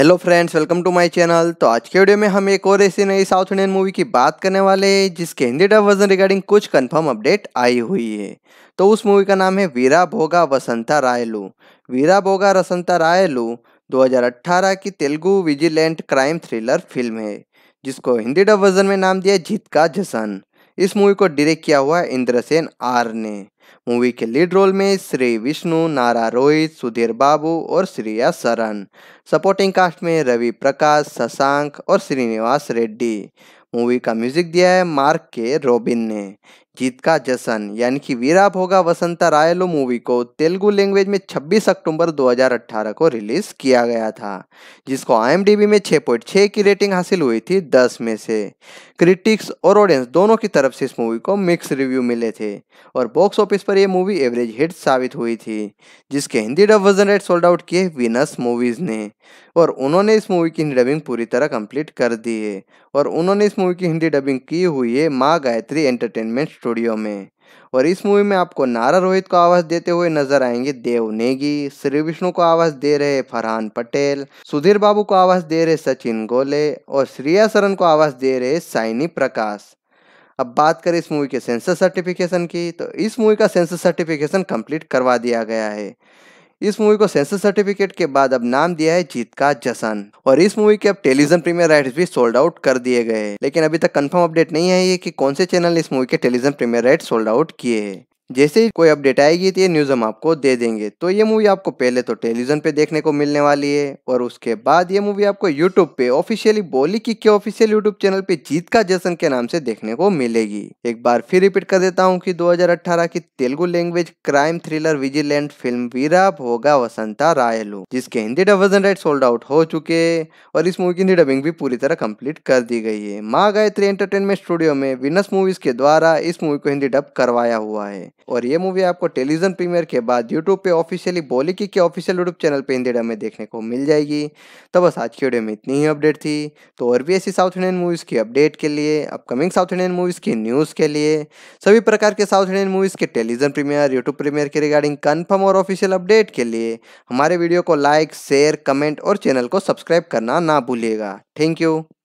hello friends welcome to my channel तो आज के वीडियो में हम एक और ऐसी नई साउथ इंडियन मूवी की बात करने वाले हैं जिसके हिंदी डब वर्जन रिगार्डिंग कुछ कंफर्म अपडेट आई हुई है तो उस मूवी का नाम है वीरा भोगा वसंता रायलू वीरा भोगा वसंता रायलू 2018 की Telugu vigilante crime thriller film है जिसको हिंदी डब वर्जन में नाम दिया जीत का जसन इस मूवी को डिरेक्ट किया हुआ इंद्रसेन आर ने मूवी के लीड रोल में श्री विष्णु नारा रोहित सुधीर बाबू और श्रेया सरन सपोर्टिंग कास्ट में रवि प्रकाश शशांक और श्रीनिवास रेड्डी मूवी का म्यूजिक दिया है मार्क के रॉबिन ने जीत का जश्न यानी कि वीरा भोगा वसंता रायलो मूवी को तेलुगु लैंग्वेज में 26 अक्टूबर 2018 को रिलीज किया गया था जिसको आई में 6.6 की रेटिंग हासिल हुई थी 10 में से क्रिटिक्स और ऑडियंस दोनों की तरफ से इस मूवी को मिक्स रिव्यू मिले थे और बॉक्स ऑफिस पर यह मूवी एवरेज हिट साबित हुई थी जिसके Hindi dub version rate sold out किए विनस मूवीज़ ने और उन्होंने इस मूवी की डबिंग पूरी तरह कंप्लीट कर दी है और उन्होंने इस मूवी की हिंदी डबिंग की हुई है Maa Gayatri entertainment studio studio में और इस मूवी में आपको नारा रोहित को आवाज़ देते हुए नजर आएंगे देव नेगी श्री विष्णु को आवाज़ दे रहे फरहान पटेल सुधीर बाबू को आवाज़ दे रहे सचिन गोले और श्रेया सरन को आवाज़ दे रहे साइनी प्रकाश अब बात करें इस मूवी के सेंसर सर्टिफिकेशन की तो इस मूवी का सेंसर सर्टिफिकेशन कंप्लीट करवा दिया गया है इस मूवी को सेंसर सर्टिफिकेट के बाद अब नाम दिया है जीत का जशन और इस मूवी के अब टेलीविजन प्रीमियर राइट्स भी सोल्ड आउट कर दिए गए लेकिन अभी तक कंफर्म अपडेट नहीं आई है कि कौन से चैनल इस मूवी के television premiere right sold out किए हैं जैसे ही कोई अपडेट आएगी तो ये न्यूज़ हम आपको दे देंगे तो ये मूवी आपको पहले तो टेलीविजन पे देखने को मिलने वाली है और उसके बाद ये मूवी आपको यूट्यूब पे ऑफिशियली बोली की के ऑफिशियल यूट्यूब चैनल पे जीत का जश्न के नाम से देखने को मिलेगी एक बार फिर रिपीट कर देता हूँ की दो की Telugu language crime thriller vigilante film Veera Bhoga Vasantha Rayalu जिसके Hindi dub version right sold out हो चुके और इस मूवी की हिंदी डबिंग भी पूरी तरह कम्प्लीट कर दी गई है माँ गायत्री एंटरटेनमेंट स्टूडियो में विनस मूवीज के द्वारा इस मूवी को हिंदी डब करवाया हुआ है और ये मूवी आपको टेलीविजन प्रीमियर के बाद यूट्यूब पे ऑफिशियली बॉलीकी के ऑफिशियल यूट्यूब चैनल पे इंदिरा में देखने को मिल जाएगी तो बस आज की वीडियो में इतनी ही अपडेट थी तो और भी ऐसी साउथ इंडियन मूवीज़ की अपडेट के लिए अपकमिंग साउथ इंडियन मूवीज़ की न्यूज़ के लिए सभी प्रकार के साउथ इंडियन मूवीज़ के टेलीविजन प्रीमियर यूट्यूब प्रीमियर के रिगार्डिंग कन्फर्म और ऑफिशियल अपडेट के लिए हमारे वीडियो को लाइक शेयर कमेंट और चैनल को सब्सक्राइब करना ना भूलिएगा थैंक यू